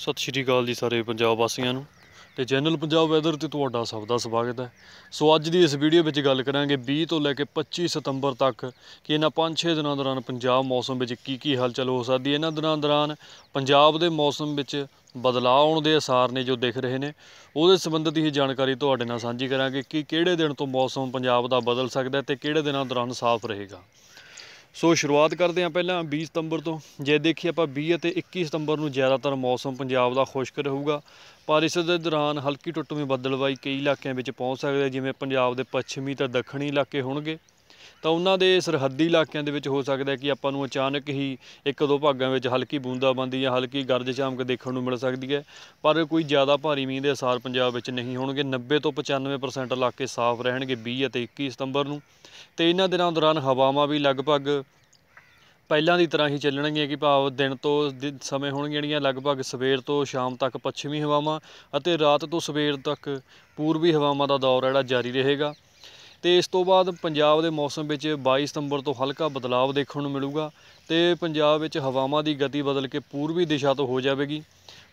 ਸਤਿ ਸ਼੍ਰੀ ਅਕਾਲ ਜੀ ਸਾਰੇ ਪੰਜਾਬ ਵਾਸੀਆਂ ਨੂੰ ਤੇ ਜਨਰਲ ਪੰਜਾਬ ਵੈਦਰ ਤੇ ਤੁਹਾਡਾ ਸਭ ਦਾ ਸਵਾਗਤ ਹੈ ਸੋ ਅੱਜ ਦੀ ਇਸ ਵੀਡੀਓ ਵਿੱਚ ਗੱਲ ਕਰਾਂਗੇ 20 ਤੋਂ ਲੈ ਕੇ 25 ਸਤੰਬਰ ਤੱਕ ਕਿ ਇਹਨਾਂ 5-6 ਦਿਨਾਂ ਦੌਰਾਨ ਪੰਜਾਬ ਮੌਸਮ ਵਿੱਚ ਕੀ ਕੀ ਹਲਚਲ ਹੋ ਸਕਦੀ ਹੈ ਇਹਨਾਂ ਦਿਨਾਂ ਦੌਰਾਨ ਪੰਜਾਬ ਦੇ ਮੌਸਮ ਵਿੱਚ ਬਦਲਾਅ ਆਉਣ ਦੇ ਅਸਾਰ ਨੇ ਜੋ ਦਿਖ ਰਹੇ ਨੇ ਉਹਦੇ ਸੰਬੰਧਿਤ ਹੀ ਜਾਣਕਾਰੀ ਤੁਹਾਡੇ ਨਾਲ ਸਾਂਝੀ ਕਰਾਂਗੇ ਕਿ ਕਿਹੜੇ ਦਿਨ ਤੋਂ ਮੌਸਮ ਪੰਜਾਬ ਦਾ ਬਦਲ ਸਕਦਾ ਤੇ ਕਿਹੜੇ ਦਿਨਾਂ ਦੌਰਾਨ ਸਾਫ਼ ਰਹੇਗਾ ਸੋ ਸ਼ੁਰੂਆਤ ਕਰਦੇ ਆ ਪਹਿਲਾਂ 20 ਸਤੰਬਰ ਤੋਂ ਜੇ ਦੇਖੀ ਆਪਾਂ 20 ਅਤੇ 21 ਸਤੰਬਰ ਨੂੰ ਜ਼ਿਆਦਾਤਰ ਮੌਸਮ ਪੰਜਾਬ ਦਾ ਖੁਸ਼ਕ ਰਹੂਗਾ ਪਰ ਇਸ ਦੇ ਦੌਰਾਨ ਹਲਕੀ ਟੁੱਟਵੀਂ ਬੱਦਲਬਾਈ ਕਈ ਇਲਾਕਿਆਂ ਵਿੱਚ ਪਹੁੰਚ ਸਕਦੇ ਜਿਵੇਂ ਪੰਜਾਬ ਦੇ ਪੱਛਮੀ ਤੇ ਦੱਖਣੀ ਇਲਾਕੇ ਹੋਣਗੇ ਤਾਂ ਉਹਨਾਂ ਦੇ ਸਰਹੱਦੀ ਇਲਾਕਿਆਂ ਦੇ ਵਿੱਚ ਹੋ ਸਕਦਾ ਕਿ ਆਪਾਂ ਨੂੰ ਅਚਾਨਕ ਹੀ ਇੱਕ ਦੋ ਭਾਗਾਂ ਵਿੱਚ ਹਲਕੀ ਬੂੰਦਾਬਾਂਦੀ ਜਾਂ ਹਲਕੀ ਗਰਜ ਚਮਕ ਦੇਖਣ ਨੂੰ ਮਿਲ ਸਕਦੀ ਹੈ ਪਰ ਕੋਈ ਜ਼ਿਆਦਾ ਭਾਰੀ ਮੀਂਹ ਦੇ ਅਸਰ ਪੰਜਾਬ ਵਿੱਚ ਨਹੀਂ ਹੋਣਗੇ 90 ਤੋਂ 95% ਇਲਾਕੇ ਸਾਫ਼ ਰਹਿਣਗੇ 20 ਅਤੇ 21 ਸਤੰਬਰ ਨੂੰ ਤੇ ਇਹਨਾਂ ਦਿਨਾਂ ਦੌਰਾਨ ਹਵਾਵਾਂ ਵੀ ਲਗਭਗ ਪਹਿਲਾਂ ਦੀ ਤਰ੍ਹਾਂ ਹੀ ਚੱਲਣਗੀਆਂ ਕਿ ਭਾਵ ਦਿਨ ਤੋਂ ਸਮੇਂ ਹੋਣਗੀਆਂ ਜਿਹੜੀਆਂ ਲਗਭਗ ਸਵੇਰ ਤੋਂ ਸ਼ਾਮ ਤੱਕ ਪੱਛਮੀ ਹਵਾਵਾਂ ਅਤੇ ਰਾਤ ਤੋਂ ਸਵੇਰ ਤੱਕ ਪੂਰਬੀ ਹਵਾਵਾਂ ਦਾ ਦੌਰ ਜਿਹੜਾ ਜਾਰੀ ਰਹੇਗਾ ਤੇ ਇਸ ਤੋਂ ਬਾਅਦ ਪੰਜਾਬ ਦੇ ਮੌਸਮ ਵਿੱਚ 22 ਸਤੰਬਰ ਤੋਂ ਹਲਕਾ ਬਦਲਾਅ ਦੇਖਣ ਨੂੰ ਮਿਲੂਗਾ ਤੇ ਪੰਜਾਬ ਵਿੱਚ ਹਵਾਵਾਂ ਦੀ ਗਤੀ ਬਦਲ ਕੇ ਪੂਰਬੀ ਦਿਸ਼ਾ ਤੋਂ ਹੋ ਜਾਵੇਗੀ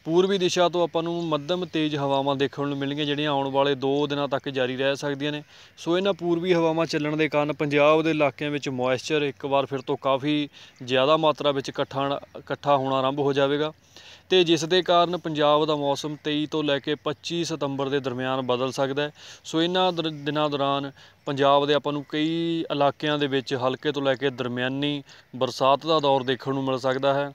ਪੂਰਬੀ ਦਿਸ਼ਾ ਤੋਂ ਆਪਾਂ ਨੂੰ ਮੱਧਮ ਤੇਜ਼ ਹਵਾਵਾਂ ਦੇਖਣ ਨੂੰ ਮਿਲਣਗੀਆਂ ਜਿਹੜੀਆਂ ਆਉਣ ਵਾਲੇ 2 ਦਿਨਾਂ ਤੱਕ ਜਾਰੀ ਰਹਿ ਸਕਦੀਆਂ ਨੇ ਸੋ ਇਹਨਾਂ ਪੂਰਬੀ ਹਵਾਵਾਂ ਚੱਲਣ ਦੇ ਕਾਰਨ ਪੰਜਾਬ ਦੇ ਇਲਾਕਿਆਂ ਵਿੱਚ ਮੌਇਸਚਰ ਇੱਕ ਵਾਰ ਫਿਰ ਤੋਂ ਕਾਫੀ ਜ਼ਿਆਦਾ ਮਾਤਰਾ ਵਿੱਚ ਇਕੱਠਾ ਇਕੱਠਾ ਹੋਣਾ ਆਰੰਭ ਹੋ ਜਾਵੇਗਾ ਤੇ ਜਿਸ ਦੇ ਕਾਰਨ ਪੰਜਾਬ ਦਾ ਮੌਸਮ 23 ਤੋਂ ਲੈ ਕੇ 25 ਸਤੰਬਰ ਦੇ ਦਰਮਿਆਨ ਬਦਲ ਸਕਦਾ ਹੈ ਸੋ ਇਹਨਾਂ ਦਿਨਾਂ ਦੌਰਾਨ ਪੰਜਾਬ ਦੇ ਆਪਾਂ ਨੂੰ ਕਈ ਇਲਾਕਿਆਂ ਦੇ ਵਿੱਚ ਹਲਕੇ ਤੋਂ ਲੈ ਕੇ ਦਰਮਿਆਨੀ ਬਰਸਾਤ ਦਾ ਦੌਰ ਦੇਖਣ ਨੂੰ ਮਿਲ ਸਕਦਾ ਹੈ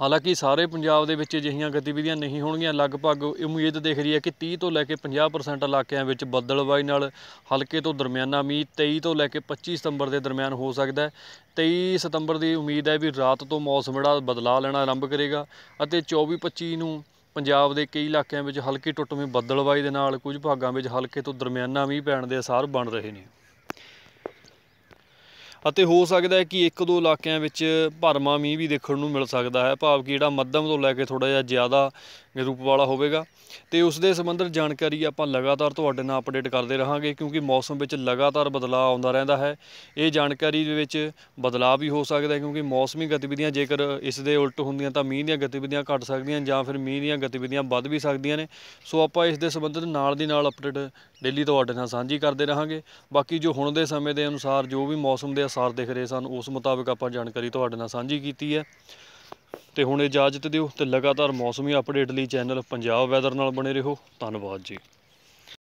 ਹਾਲਾਂਕਿ ਸਾਰੇ ਪੰਜਾਬ ਦੇ ਵਿੱਚ ਅਜਿਹੀਆਂ ਗਤੀਵਿਧੀਆਂ ਨਹੀਂ ਹੋਣਗੀਆਂ ਲਗਭਗ ਉਮੀਦ ਦਿਖ ਰਹੀ ਹੈ ਕਿ 30 ਤੋਂ ਲੈ ਕੇ 50% ਇਲਾਕਿਆਂ ਵਿੱਚ ਬੱਦਲਵਾਈ ਨਾਲ ਹਲਕੇ ਤੋਂ ਦਰਮਿਆਨਾ ਮੀਂਹ 23 ਤੋਂ ਲੈ ਕੇ 25 ਸਤੰਬਰ ਦੇ ਦਰਮਿਆਨ ਹੋ ਸਕਦਾ ਹੈ 23 ਸਤੰਬਰ ਦੀ ਉਮੀਦ ਹੈ ਵੀ ਰਾਤ ਤੋਂ ਮੌਸਮ ਜਿਹੜਾ ਬਦਲਾ ਲੈਣਾ ਆਰੰਭ ਕਰੇਗਾ ਅਤੇ 24 25 ਨੂੰ ਪੰਜਾਬ ਦੇ ਕਈ ਇਲਾਕਿਆਂ ਵਿੱਚ ਹਲਕੀ ਟੁੱਟਵੀਂ ਬੱਦਲਵਾਈ ਦੇ ਨਾਲ ਕੁਝ ਭਾਗਾਂ ਵਿੱਚ ਹਲਕੇ ਤੋਂ ਦਰਮਿਆਨਾ ਮੀਂਹ ਪੈਣ ਦੇ ਅਸਾਰ ਬਣ ਰਹੇ ਨੇ ਅਤੇ ਹੋ ਸਕਦਾ ਹੈ ਕਿ ਇੱਕ ਦੋ ਇਲਾਕਿਆਂ ਵਿੱਚ ਭਰਮਾ ਮੀਂਹ ਵੀ ਦੇਖਣ ਨੂੰ ਮਿਲ ਸਕਦਾ ਹੈ ਭਾਵ ਕਿ ਜਿਹੜਾ ਮੱਧਮ ਤੋਂ ਲੈ ਕੇ ਥੋੜਾ ਜਿਹਾ ਜ਼ਿਆਦਾ ਰੂਪ ਵਾਲਾ ਹੋਵੇਗਾ ਤੇ ਉਸ ਦੇ ਸੰਬੰਧਰ ਜਾਣਕਾਰੀ ਆਪਾਂ ਲਗਾਤਾਰ ਤੁਹਾਡੇ ਨਾਲ ਅਪਡੇਟ ਕਰਦੇ ਰਹਾਂਗੇ ਕਿਉਂਕਿ ਮੌਸਮ ਵਿੱਚ ਲਗਾਤਾਰ ਬਦਲਾਅ ਆਉਂਦਾ ਰਹਿੰਦਾ ਹੈ ਇਹ ਜਾਣਕਾਰੀ ਦੇ ਵਿੱਚ ਬਦਲਾਅ ਵੀ ਹੋ ਸਕਦਾ ਹੈ ਕਿਉਂਕਿ ਮੌਸਮੀ ਗਤੀਵਿਧੀਆਂ ਜੇਕਰ ਇਸ ਦੇ ਉਲਟ ਹੁੰਦੀਆਂ ਤਾਂ ਮੀਂਹ ਦੀਆਂ ਗਤੀਵਿਧੀਆਂ ਘਟ ਸਕਦੀਆਂ ਜਾਂ ਫਿਰ ਮੀਂਹ ਦੀਆਂ ਗਤੀਵਿਧੀਆਂ ਵੱਧ ਵੀ ਸਕਦੀਆਂ ਨੇ ਸੋ ਆਪਾਂ ਇਸ ਦੇ ਸੰਬੰਧਿਤ ਨਾਲ ਦੀ ਨਾਲ ਅਪਡੇਟ ਡੇਲੀ ਤੁਹਾਡੇ ਨਾਲ ਸਾਂਝੀ ਕਰਦੇ ਰਹਾਂਗੇ ਬਾਕੀ ਜੋ ਹੁਣ ਦੇ ਸਮੇਂ ਦੇ ਅਨੁਸਾਰ ਜੋ ਵੀ ਮੌਸਮ ਦੇ ਅਸਰ ਦਿਖ ਰਹੇ ਸਨ ਉਸ ਮੁਤਾਬਕ ਆਪਾਂ ਜਾਣਕਾਰੀ ਤੁਹਾਡੇ ਨਾਲ ਸਾਂਝੀ ਕੀਤੀ ਹੈ ਤੇ ਹੁਣ ਇਜਾਜ਼ਤ ਦਿਓ ਤੇ ਲਗਾਤਾਰ ਮੌਸਮੀ ਅਪਡੇਟ ਲਈ ਚੈਨਲ ਪੰਜਾਬ ਵੈਦਰ ਨਾਲ ਬਣੇ ਰਹੋ ਧੰਨਵਾਦ ਜੀ